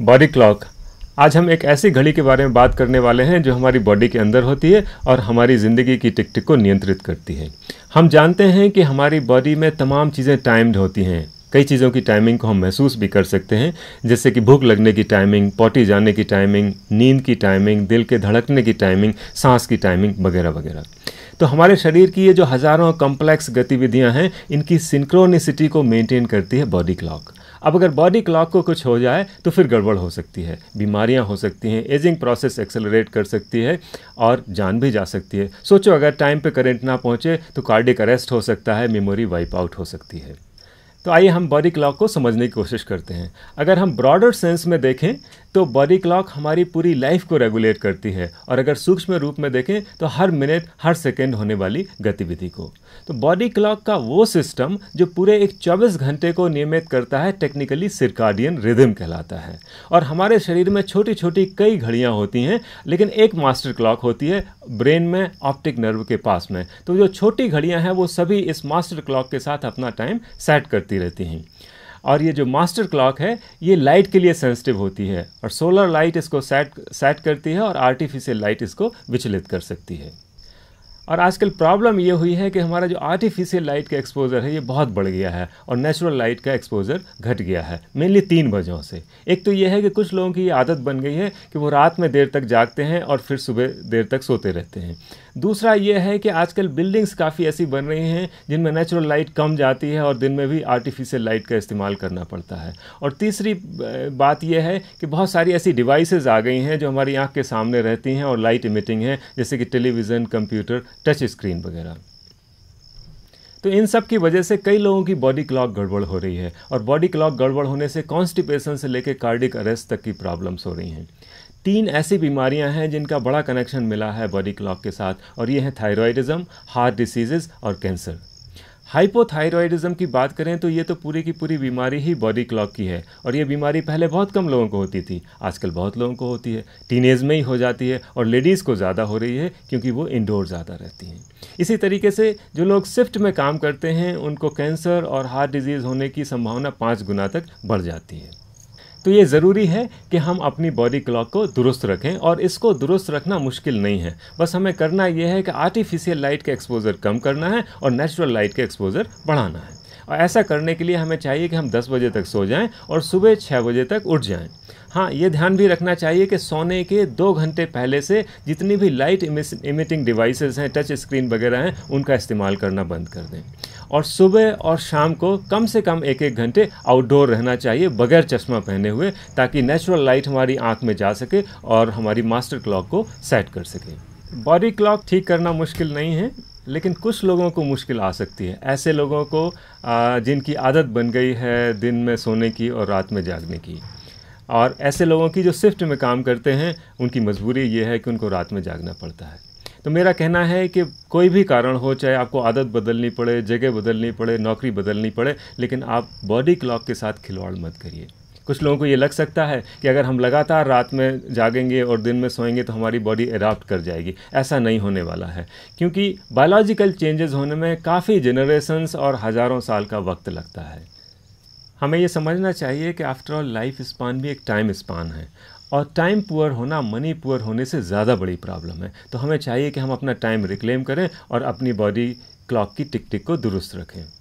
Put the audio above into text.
body clock आज हम एक ऐसी घड़ी के बारे में बात करने वाले हैं जो हमारी बॉडी के अंदर होती है और हमारी ज़िंदगी की टिकटिक को नियंत्रित करती है हम जानते हैं कि हमारी बॉडी में तमाम चीज़ें टाइम्ड होती हैं कई चीज़ों की टाइमिंग को हम महसूस भी कर सकते हैं जैसे कि भूख लगने की टाइमिंग पॉटी जाने की टाइमिंग नींद की टाइमिंग दिल के धड़कने की टाइमिंग सांस की टाइमिंग वगैरह वगैरह तो हमारे शरीर की ये जो हज़ारों कॉम्प्लेक्स गतिविधियाँ हैं इनकी सिंक्रोनिसिटी को मेंटेन करती है बॉडी क्लॉक अब अगर बॉडी क्लॉक को कुछ हो जाए तो फिर गड़बड़ हो सकती है बीमारियां हो सकती हैं एजिंग प्रोसेस एक्सेलरेट कर सकती है और जान भी जा सकती है सोचो अगर टाइम पे करंट ना पहुँचे तो कार्डिक अरेस्ट हो सकता है मेमोरी वाइप आउट हो सकती है तो आइए हम बॉडी क्लॉक को समझने की कोशिश करते हैं अगर हम ब्रॉडर सेंस में देखें तो बॉडी क्लॉक हमारी पूरी लाइफ को रेगुलेट करती है और अगर सूक्ष्म रूप में देखें तो हर मिनट हर सेकेंड होने वाली गतिविधि को तो बॉडी क्लॉक का वो सिस्टम जो पूरे एक चौबीस घंटे को नियमित करता है टेक्निकली सिरकार्डियन रिदम कहलाता है और हमारे शरीर में छोटी छोटी कई घड़ियाँ होती हैं लेकिन एक मास्टर क्लॉक होती है ब्रेन में ऑप्टिक नर्व के पास में तो जो छोटी घड़ियाँ हैं वो सभी इस मास्टर क्लॉक के साथ अपना टाइम सेट करती रहती हैं और ये जो मास्टर क्लॉक है ये लाइट के लिए सेंसिटिव होती है और सोलर लाइट इसको सेट सेट करती है और आर्टिफिशियल लाइट इसको विचलित कर सकती है और आजकल प्रॉब्लम ये हुई है कि हमारा जो आर्टिफिशियल लाइट का एक्सपोजर है ये बहुत बढ़ गया है और नेचुरल लाइट का एक्सपोजर घट गया है मेनली तीन वजहों से एक तो ये है कि कुछ लोगों की ये आदत बन गई है कि वो रात में देर तक जागते हैं और फिर सुबह देर तक सोते रहते हैं दूसरा ये है कि आजकल बिल्डिंग्स काफ़ी ऐसी बन रही हैं जिनमें नेचुरल लाइट कम जाती है और दिन में भी आर्टिफिशियल लाइट का इस्तेमाल करना पड़ता है और तीसरी बात यह है कि बहुत सारी ऐसी डिवाइसेज आ गई हैं जो हमारी आँख के सामने रहती हैं और लाइट इमिटिंग हैं जैसे कि टेलीविज़न कंप्यूटर टच स्क्रीन वगैरह तो इन सब की वजह से कई लोगों की बॉडी क्लॉक गड़बड़ हो रही है और बॉडी क्लॉक गड़बड़ होने से कॉन्स्टिपेशन से लेकर कार्डिक अरेस्ट तक की प्रॉब्लम्स हो रही हैं तीन ऐसी बीमारियां हैं जिनका बड़ा कनेक्शन मिला है बॉडी क्लॉक के साथ और ये हैं थायराइडिज्म हार्ट डिसीजेज और कैंसर हाइपोथायरॉयडिज्म की बात करें तो ये तो पूरी की पूरी बीमारी ही बॉडी क्लॉक की है और ये बीमारी पहले बहुत कम लोगों को होती थी आजकल बहुत लोगों को होती है टीनेज में ही हो जाती है और लेडीज़ को ज़्यादा हो रही है क्योंकि वो इंडोर ज़्यादा रहती हैं इसी तरीके से जो लोग शिफ्ट में काम करते हैं उनको कैंसर और हार्ट डिजीज़ होने की संभावना पाँच गुना तक बढ़ जाती है तो ये ज़रूरी है कि हम अपनी बॉडी क्लॉक को दुरुस्त रखें और इसको दुरुस्त रखना मुश्किल नहीं है बस हमें करना यह है कि आर्टिफिशियल लाइट का एक्सपोजर कम करना है और नेचुरल लाइट का एक्सपोजर बढ़ाना है और ऐसा करने के लिए हमें चाहिए कि हम 10 बजे तक सो जाएं और सुबह 6 बजे तक उठ जाएं हाँ ये ध्यान भी रखना चाहिए कि सोने के दो घंटे पहले से जितनी भी लाइट इमिटिंग डिवाइसेस हैं टच स्क्रीन वगैरह हैं उनका इस्तेमाल करना बंद कर दें और सुबह और शाम को कम से कम एक एक घंटे आउटडोर रहना चाहिए बगैर चश्मा पहने हुए ताकि नेचुरल लाइट हमारी आँख में जा सके और हमारी मास्टर क्लॉक को सेट कर सके बॉडी क्लॉक ठीक करना मुश्किल नहीं है लेकिन कुछ लोगों को मुश्किल आ सकती है ऐसे लोगों को जिनकी आदत बन गई है दिन में सोने की और रात में जागने की और ऐसे लोगों की जो शिफ्ट में काम करते हैं उनकी मजबूरी ये है कि उनको रात में जागना पड़ता है तो मेरा कहना है कि कोई भी कारण हो चाहे आपको आदत बदलनी पड़े जगह बदलनी पड़े नौकरी बदलनी पड़े लेकिन आप बॉडी क्लॉक के साथ खिलवाड़ मत करिए कुछ लोगों को ये लग सकता है कि अगर हम लगातार रात में जागेंगे और दिन में सोएंगे तो हमारी बॉडी अडाप्ट कर जाएगी ऐसा नहीं होने वाला है क्योंकि बायोलॉजिकल चेंजेस होने में काफ़ी जनरेशन्स और हज़ारों साल का वक्त लगता है हमें ये समझना चाहिए कि आफ्टर ऑल लाइफ स्पान भी एक टाइम स्पान है और टाइम पुअर होना मनी पुअर होने से ज़्यादा बड़ी प्रॉब्लम है तो हमें चाहिए कि हम अपना टाइम रिक्लेम करें और अपनी बॉडी क्लॉक की टिक टिक को दुरुस्त रखें